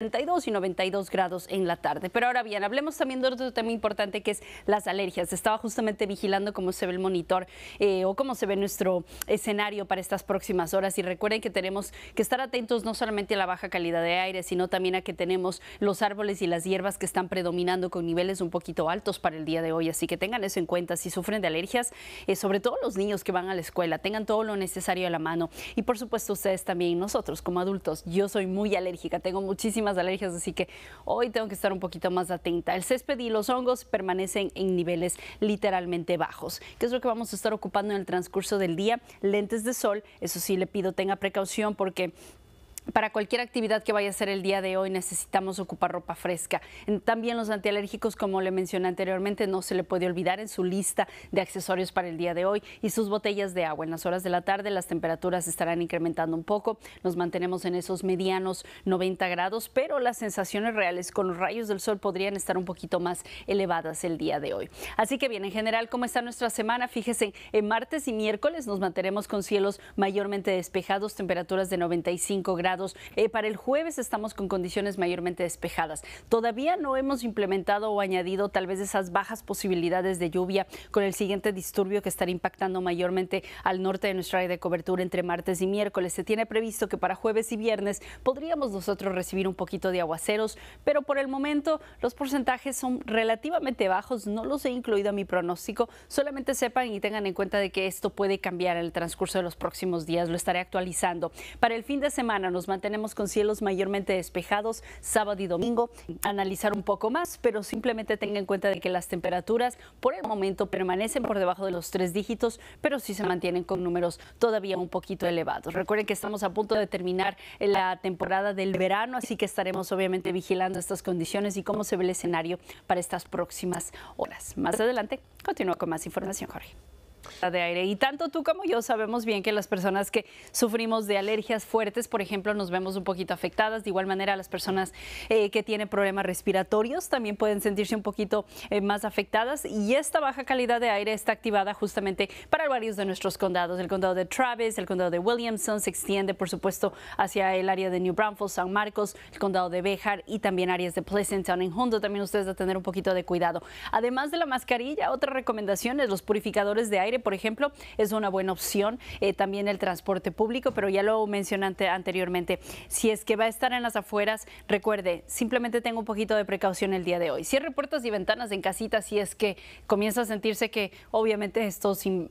32 y 92 grados en la tarde. Pero ahora bien, hablemos también de otro tema importante que es las alergias. Estaba justamente vigilando cómo se ve el monitor eh, o cómo se ve nuestro escenario para estas próximas horas. Y recuerden que tenemos que estar atentos no solamente a la baja calidad de aire, sino también a que tenemos los árboles y las hierbas que están predominando con niveles un poquito altos para el día de hoy. Así que tengan eso en cuenta. Si sufren de alergias, eh, sobre todo los niños que van a la escuela, tengan todo lo necesario a la mano. Y por supuesto ustedes también, nosotros como adultos. Yo soy muy alérgica, tengo muchísimas de alergias, así que hoy tengo que estar un poquito más atenta. El césped y los hongos permanecen en niveles literalmente bajos. ¿Qué es lo que vamos a estar ocupando en el transcurso del día? Lentes de sol, eso sí le pido tenga precaución porque para cualquier actividad que vaya a ser el día de hoy necesitamos ocupar ropa fresca. También los antialérgicos, como le mencioné anteriormente, no se le puede olvidar en su lista de accesorios para el día de hoy y sus botellas de agua. En las horas de la tarde las temperaturas estarán incrementando un poco, nos mantenemos en esos medianos 90 grados, pero las sensaciones reales con los rayos del sol podrían estar un poquito más elevadas el día de hoy. Así que bien, en general, ¿cómo está nuestra semana? fíjese, en martes y miércoles nos mantenemos con cielos mayormente despejados, temperaturas de 95 grados eh, para el jueves estamos con condiciones mayormente despejadas. Todavía no hemos implementado o añadido tal vez esas bajas posibilidades de lluvia con el siguiente disturbio que estará impactando mayormente al norte de nuestra área de cobertura entre martes y miércoles. Se tiene previsto que para jueves y viernes podríamos nosotros recibir un poquito de aguaceros, pero por el momento los porcentajes son relativamente bajos. No los he incluido a mi pronóstico. Solamente sepan y tengan en cuenta de que esto puede cambiar en el transcurso de los próximos días. Lo estaré actualizando. Para el fin de semana nos mantenemos con cielos mayormente despejados sábado y domingo. Analizar un poco más, pero simplemente tenga en cuenta de que las temperaturas por el momento permanecen por debajo de los tres dígitos, pero sí se mantienen con números todavía un poquito elevados. Recuerden que estamos a punto de terminar la temporada del verano, así que estaremos obviamente vigilando estas condiciones y cómo se ve el escenario para estas próximas horas. Más adelante, continúa con más información, Jorge de aire. Y tanto tú como yo sabemos bien que las personas que sufrimos de alergias fuertes, por ejemplo, nos vemos un poquito afectadas. De igual manera, las personas eh, que tienen problemas respiratorios también pueden sentirse un poquito eh, más afectadas. Y esta baja calidad de aire está activada justamente para varios de nuestros condados. El condado de Travis, el condado de Williamson se extiende, por supuesto, hacia el área de New Braunfels, San Marcos, el condado de bejar y también áreas de Pleasanton. En Hondo también ustedes a tener un poquito de cuidado. Además de la mascarilla, otra recomendación es los purificadores de aire por ejemplo, es una buena opción. Eh, también el transporte público, pero ya lo mencioné anteriormente. Si es que va a estar en las afueras, recuerde, simplemente tenga un poquito de precaución el día de hoy. Cierre puertas y ventanas en casita si es que comienza a sentirse que obviamente estos eh,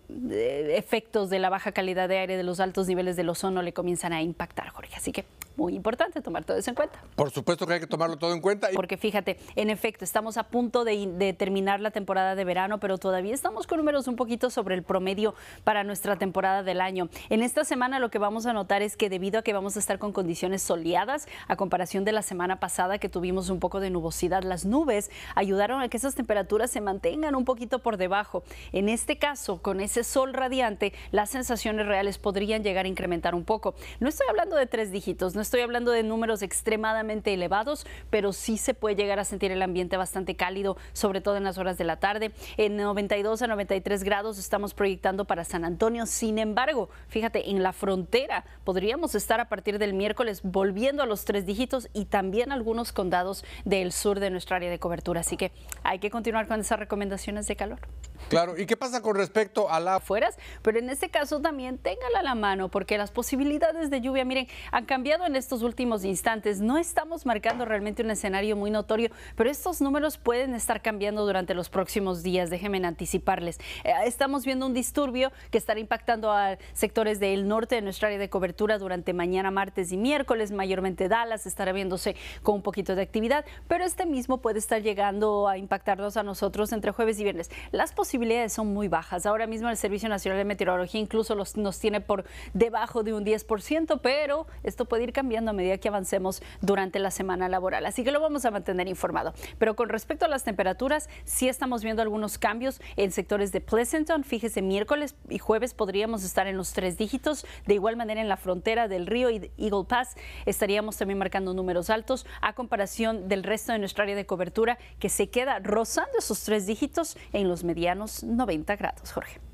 efectos de la baja calidad de aire, de los altos niveles del ozono le comienzan a impactar, Jorge. Así que muy importante tomar todo eso en cuenta. Por supuesto que hay que tomarlo todo en cuenta. Porque fíjate, en efecto, estamos a punto de, de, terminar la temporada de verano, pero todavía estamos con números un poquito sobre el promedio para nuestra temporada del año. En esta semana lo que vamos a notar es que debido a que vamos a estar con condiciones soleadas, a comparación de la semana pasada que tuvimos un poco de nubosidad, las nubes ayudaron a que esas temperaturas se mantengan un poquito por debajo. En este caso, con ese sol radiante, las sensaciones reales podrían llegar a incrementar un poco. No estoy hablando de tres dígitos, no estoy hablando de números extremadamente elevados, pero sí se puede llegar a sentir el ambiente bastante cálido, sobre todo en las horas de la tarde. En 92 a 93 grados estamos proyectando para San Antonio. Sin embargo, fíjate, en la frontera podríamos estar a partir del miércoles volviendo a los tres dígitos y también algunos condados del sur de nuestra área de cobertura. Así que hay que continuar con esas recomendaciones de calor. Claro, ¿y qué pasa con respecto a la afueras? Pero en este caso también téngala a la mano porque las posibilidades de lluvia, miren, han cambiado en estos últimos instantes. No estamos marcando realmente un escenario muy notorio, pero estos números pueden estar cambiando durante los próximos días, déjenme anticiparles. Eh, estamos viendo un disturbio que estará impactando a sectores del norte de nuestra área de cobertura durante mañana, martes y miércoles, mayormente Dallas estará viéndose con un poquito de actividad, pero este mismo puede estar llegando a impactarnos a nosotros entre jueves y viernes. Las posibilidades son muy bajas. Ahora mismo el Servicio Nacional de Meteorología incluso los, nos tiene por debajo de un 10%, pero esto puede ir cambiando a medida que avancemos durante la semana laboral. Así que lo vamos a mantener informado. Pero con respecto a las temperaturas, sí estamos viendo algunos cambios en sectores de Pleasanton. Fíjese, miércoles y jueves podríamos estar en los tres dígitos. De igual manera, en la frontera del río Eagle Pass estaríamos también marcando números altos a comparación del resto de nuestra área de cobertura que se queda rozando esos tres dígitos en los medianos los 90 grados, Jorge.